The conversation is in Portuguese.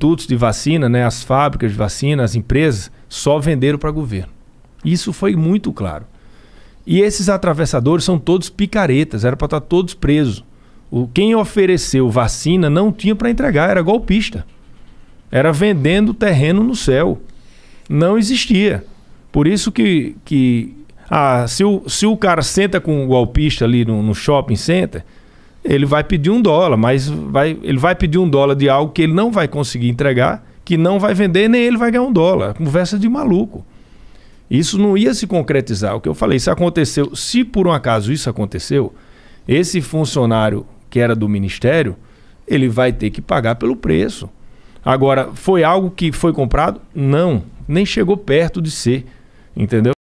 institutos de vacina, né, as fábricas de vacina, as empresas, só venderam para governo. Isso foi muito claro. E esses atravessadores são todos picaretas, era para estar tá todos presos. O, quem ofereceu vacina não tinha para entregar, era golpista. Era vendendo terreno no céu. Não existia. Por isso que, que ah, se, o, se o cara senta com o golpista ali no, no shopping center, ele vai pedir um dólar, mas vai, ele vai pedir um dólar de algo que ele não vai conseguir entregar, que não vai vender, nem ele vai ganhar um dólar. É conversa de maluco. Isso não ia se concretizar. O que eu falei, se aconteceu, se por um acaso isso aconteceu, esse funcionário que era do ministério, ele vai ter que pagar pelo preço. Agora, foi algo que foi comprado? Não, nem chegou perto de ser, entendeu?